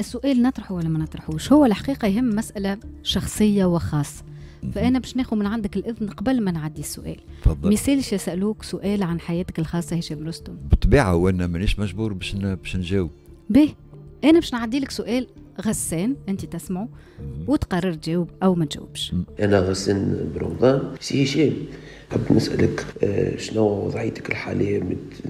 السؤال نطرحه ولا ما نطرحوش هو الحقيقه يهم مساله شخصيه وخاصه فانا باش ناخذ من عندك الاذن قبل ما نعدي السؤال ما يسالش يسالوك سؤال عن حياتك الخاصه هشام رستم بالطبيعه وانا مانيش مجبور باش باش نجاوب به انا باش نعدي لك سؤال غسان انت تسمعه وتقرر تجاوب او ما تجاوبش انا غسان برمضان سي هشام حاب نسألك آه، شنو وضعيتك الحالية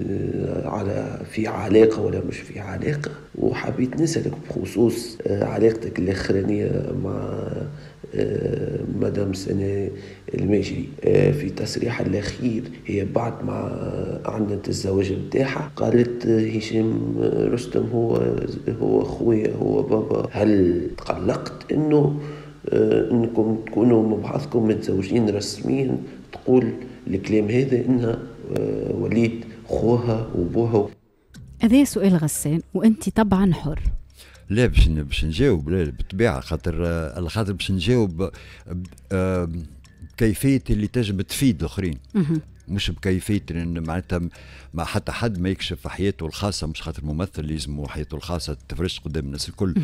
آه، على في علاقة ولا مش في علاقة وحبيت نسألك بخصوص آه، علاقتك الأخرانية مع مدام سنة المجري في تصريحها الأخير هي بعد ما عندت الزواج بتاعها قالت هشام رستم هو هو خويا هو بابا هل تقلقت انه آه، انكم تكونوا مع بعضكم متزوجين رسميا تقول الكلام هذا انها آه، وليد خوها وبوها هذا سؤال غسان وانت طبعا حر لا باش باش نجاوب لا بالطبيعه خاطر آه، على خاطر باش نجاوب بكيفيه اللي تجب تفيد الاخرين مش بكيفيه لأن معناتها ما حتى حد ما يكشف في حياته الخاصه مش خاطر ممثل لازم حياته الخاصه تفرش قدام الناس الكل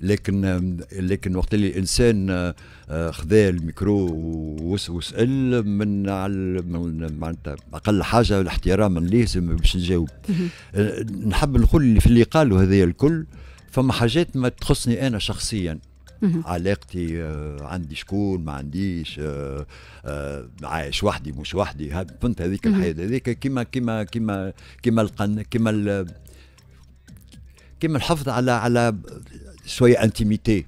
لكن لكن وقت اللي الانسان آه، خذا الميكرو وسال من على معناتها اقل حاجه الاحترام لازم باش نجاوب آه، نحب نقول في اللي قالوا هذايا الكل فما حاجات ما تخصني انا شخصيا علاقتي آه، عندي شكون ما عنديش آه، آه، عايش وحدي مش وحدي فهمت هذيك الحياه هذيك كيما كيما كيما كيما القن كيما كيما الحفظ على على شويه انتيميتي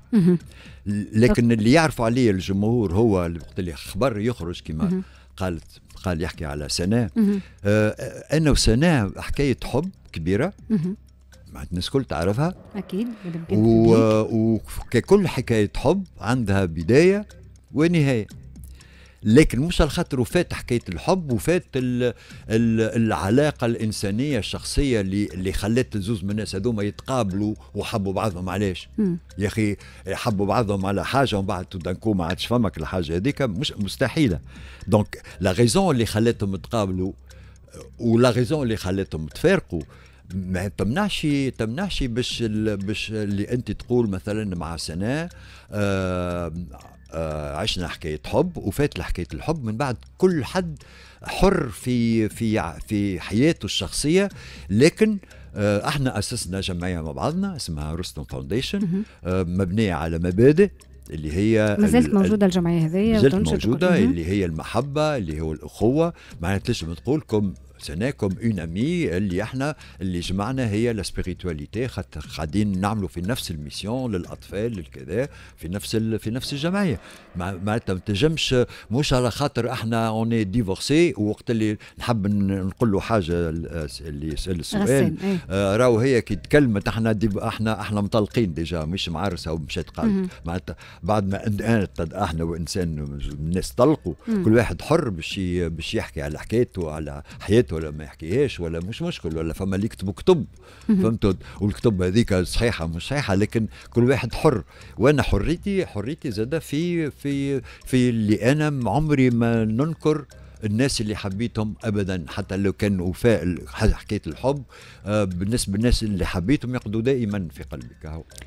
لكن اللي يعرفوا عليه الجمهور هو وقت اللي خبر يخرج كيما قالت قال يحكي على سناء آه انا وسناء حكايه حب كبيره معناتها الناس الكل تعرفها اكيد و... وككل حكايه حب عندها بدايه ونهايه لكن مش على خاطر وفات حكايه الحب وفات الـ الـ العلاقه الانسانيه الشخصيه اللي اللي خلت زوز من الناس هذوما يتقابلوا وحبوا بعضهم علاش؟ يا اخي حبوا بعضهم على حاجه ومن بعد تودنكو ما عادش فمك الحاجه هذيك مش مستحيله دونك لا غيزون اللي خلتهم يتقابلوا ولا غيزون اللي خلتهم تفارقوا ما تمنعش تمنعش باش باش اللي انت تقول مثلا مع سناء آه،, آه عشنا حكايه حب وفات حكايه الحب من بعد كل حد حر في في في حياته الشخصيه لكن آه احنا اسسنا جمعيه مع بعضنا اسمها روستون فاونديشن آه مبنيه على مبادئ اللي هي مازالت موجودة الجمعية هذه مازالت موجودة اللي هي المحبة اللي هو الأخوة معناتها تنجم تقول سنة كوم اون امي اللي احنا اللي جمعنا هي لا سبيريتواليتي خاطر قاعدين نعملوا في نفس الميسيون للاطفال للكذا في نفس في نفس الجمعيه ما, ما تنجمش مش على خاطر احنا اوني ديفورسي وقت اللي نحب نقول له حاجه اللي يسال السؤال إيه. آه راهو هي كي تكلمت احنا احنا احنا مطلقين ديجا مش معرسه مش قاعد معناتها بعد ما احنا وانسان الناس طلقوا كل واحد حر باش باش يحكي على حكايته على حياته حكايات ولا ما يحكيهاش ولا مش مشكل ولا فما اللي يكتبوا كتب فهمت والكتب هذيك صحيحه مش صحيحه لكن كل واحد حر وانا حريتي حريتي زاده في في في اللي انا عمري ما ننكر الناس اللي حبيتهم ابدا حتى لو كان وفاء حكايه الحب آه، بالنسبه للناس اللي حبيتهم يقعدوا دائما في قلبك اهو